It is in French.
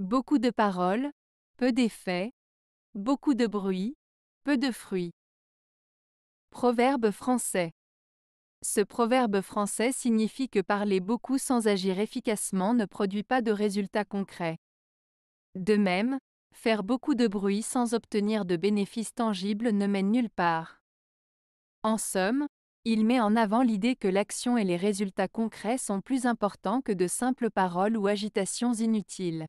Beaucoup de paroles, peu d'effets, beaucoup de bruit, peu de fruits. Proverbe français. Ce proverbe français signifie que parler beaucoup sans agir efficacement ne produit pas de résultats concrets. De même, faire beaucoup de bruit sans obtenir de bénéfices tangibles ne mène nulle part. En somme, il met en avant l'idée que l'action et les résultats concrets sont plus importants que de simples paroles ou agitations inutiles.